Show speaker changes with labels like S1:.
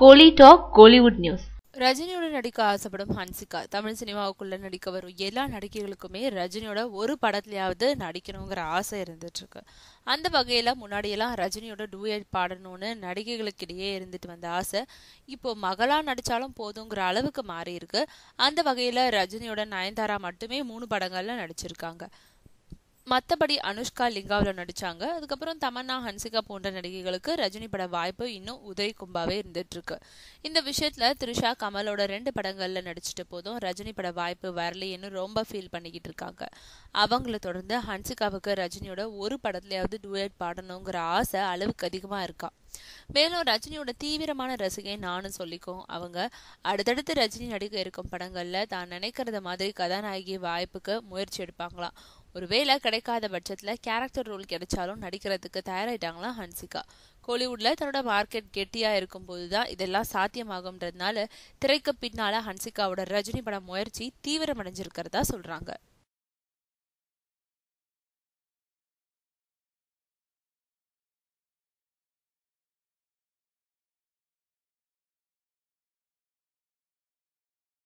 S1: கோலி talk Kollywood news ரஜினியோட நடிக்க ஆசைப்படும் ஹன்சிகா தமிழ் சினிமாவுக்குள்ள நடிக்க வரும் எல்லா நடிகைகளுக்குமே ரஜினியோட ஒரு படத்துலயாவது நடிக்கணுங்கிற ஆசை இருந்துட்டு இருக்கு அந்த வகையில முன்னாடியெல்லாம் ரஜினியோட டூயட் பாடணும்னு நடிகைகளுக்கிடையே இருந்துட்டு வந்த ஆசை இப்போ மகளா நடிச்சாலும் போதுங்கிற அளவுக்கு மாறி இருக்கு அந்த வகையில ரஜினியோட நயன்தாரா மட்டுமே மூணு படங்கள்ல நடிச்சிருக்காங்க மற்றபடி அனுஷ்கா லிங்காவில் நடித்தாங்க அதுக்கப்புறம் தமன்னா ஹன்சிகா போன்ற நடிகைகளுக்கு ரஜினி பட வாய்ப்பு இன்னும் உதய் கும்பாவே இருந்துட்டுருக்கு இந்த விஷயத்தில் த்ரிஷா கமலோட ரெண்டு படங்களில் நடிச்சிட்ட போதும் ரஜினி பட வாய்ப்பு வரலையேன்னு ரொம்ப ஃபீல் பண்ணிக்கிட்டு இருக்காங்க அவங்கள தொடர்ந்து ஹன்சிகாவுக்கு ரஜினியோட ஒரு படத்துலையாவது டூயட் பாடணுங்கிற ஆசை அளவுக்கு அதிகமாக இருக்கா மேலும் ரஜினியோட தீவிரமான ரசிகை நானும் சொல்லிக்கும் அவங்க அடுத்தடுத்து ரஜினி நடிக்க இருக்கும் படங்களில் தான் நினைக்கிறத மாதிரி கதாநாயகி வாய்ப்புக்கு முயற்சி எடுப்பாங்களாம் ஒரு வேலை கிடைக்காத பட்சத்தில் கேரக்டர் ரோல் கிடைச்சாலும் நடிக்கிறதுக்கு தயாராயிட்டாங்களா ஹன்சிகா கோலிவுட்டில் தன்னோட மார்க்கெட் கெட்டியாக இருக்கும்போது தான் இதெல்லாம் சாத்தியமாகும்ன்றதுனால திரைக்கு பின்னால் ஹன்சிகாவோட ரஜினி பட முயற்சி தீவிரமடைஞ்சிருக்கிறதா சொல்கிறாங்க